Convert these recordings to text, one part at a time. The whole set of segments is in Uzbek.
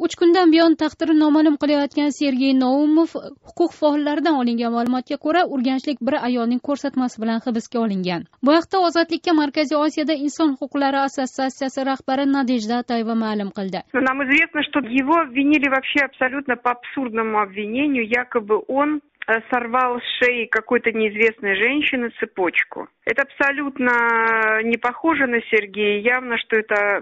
uch kundan buyon taqdiri noma'lum qilayotgan sergey noumov huquq faollaridan olingan ma'lumotga ko'ra urganchlik bir ayolning ko'rsatmasi bilan hibsga olingan bu haqda ozodlikka markaziy osiyoda inson huquqlari assotsiatsiyasi rahbari nadejda atayeva ma'lum qildi нам известно что его обвинили вообще абсолютно по абсурдному обвинению якобы он э, сорвал с шеи какой-то неизвестной женщины цепочку Это абсолютно не похоже на Сергея. Явно, что это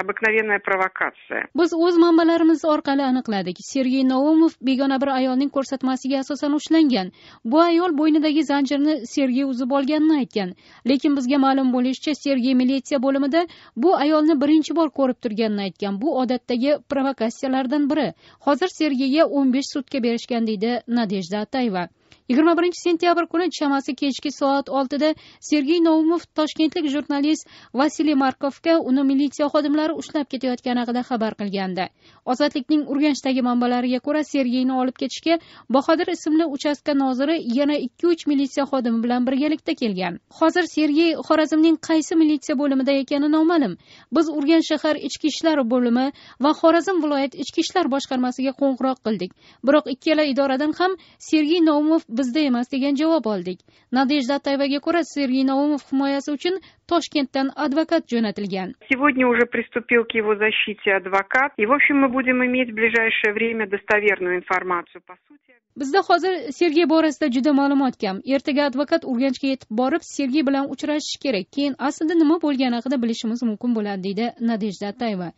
обыкновенная провокация. Біз өз мамбаларымыз арқалы анықладық. Сергей Наумов бегана бір айолның көрсетмасыға асосан ұшыланген. Бу айол бойныдагі занжырны Сергей ұзы болгенін айткен. Лекен бізге малым болешче Сергей милиция болымыда бу айолны бірінші бор көріп түргенін айткен. Бұ одаттагі провокациялардан бірі. Хозыр Сергейге 15 сутке берешкен дейді Надежда Тайва. yigirma birinchi sentyabr kuni chamasi kechki soat oltida sergey noumov toshkentlik jurnalist vasiliy markovga uni militsiya xodimlari ushlab ketayotgani haqida xabar qilgandi ozodlikning urganchdagi manbalariga ko'ra sergeyni olib ketishga bahodir ismli uchastka noziri yana ikki uch militsiya xodimi bilan birgalikda kelgan hozir sergey xorazmning qaysi militsiya bo'limida ekani noma'lum biz urganch shahar ichki ishlar bo'limi va xorazm viloyat ichki ishlar boshqarmasiga qo'ng'iroq qildik biroq ikkala idoradan ham sergey noumov naumov bizda emas degan javob oldik nadejda atayevaga ko'ra sergey naumov himoyasi uchun toshkentdan advokat jo'natilgan сегодня уже приступил к его защите адвокат и в общем мы будем иметь в ближайшее время достоверную информацию по сути bizda hozir sergey borasida juda ma'lumot kam ertaga advokat urganchga yetib borib sergey bilan uchrashish kerak keyin aslida nima bo'lgani haqida bilishimiz mumkin bo'ladi deydi nadejda atayeva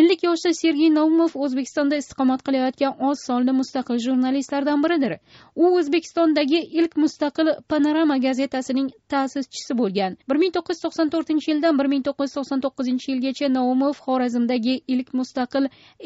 ellik yoshda sergey naumov o'zbekistonda istiqomat qilayotgan oz sonli mustaqil jurnalistlardan biridir u o'zbekistondagi ilk mustaqil panorama gazetasining ta'sischisi bo'lgan bir ming to'qqiz yuz to'qson to'rtinchi yildan bir ming to'qqiz yuz to'qson to'qqizinchi yilgacha naumov xorazmdagi ilk mustaqil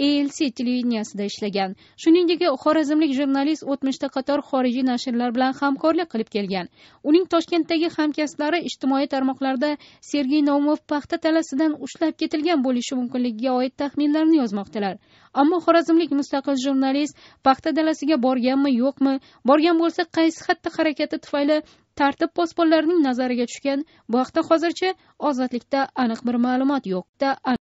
elc televideniyasida ishlagan shuningdek xorazmlik jurnalist o'tmishda qator xorijiy nashrlar bilan hamkorlik qilib kelgan uning toshkentdagi hamkasblari ijtimoiy tarmoqlarda sergey naumov paxta dalasidan ushlab ketilgan bo'lishi mumkinligiga oid taxminlarni yozmoqdalar ammo xorazmlik mustaqil jurnalist paxta dalasiga borganmi yo'qmi borgan bo'lsa qaysi xatti harakati tufayli tartib posbonlarining nazariga tushgan bu haqda hozircha ozodlikda aniq bir ma'lumot yo'q